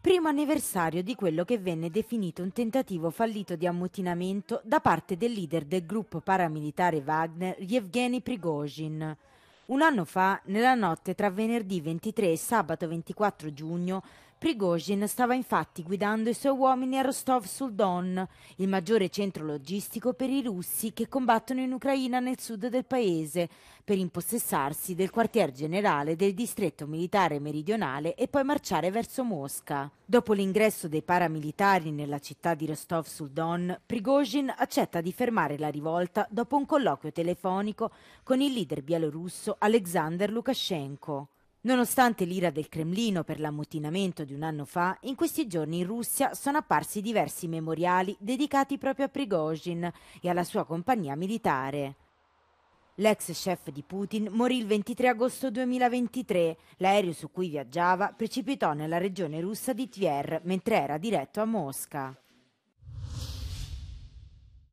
primo anniversario di quello che venne definito un tentativo fallito di ammutinamento da parte del leader del gruppo paramilitare Wagner, Yevgeny Prigozhin. Un anno fa, nella notte tra venerdì 23 e sabato 24 giugno, Prigozhin stava infatti guidando i suoi uomini a Rostov sul Don, il maggiore centro logistico per i russi che combattono in Ucraina nel sud del paese, per impossessarsi del quartier generale del distretto militare meridionale e poi marciare verso Mosca. Dopo l'ingresso dei paramilitari nella città di Rostov sul Don, Prigozhin accetta di fermare la rivolta dopo un colloquio telefonico con il leader bielorusso Alexander Lukashenko. Nonostante l'ira del Cremlino per l'ammutinamento di un anno fa, in questi giorni in Russia sono apparsi diversi memoriali dedicati proprio a Prigozhin e alla sua compagnia militare. L'ex chef di Putin morì il 23 agosto 2023. L'aereo su cui viaggiava precipitò nella regione russa di Tver mentre era diretto a Mosca.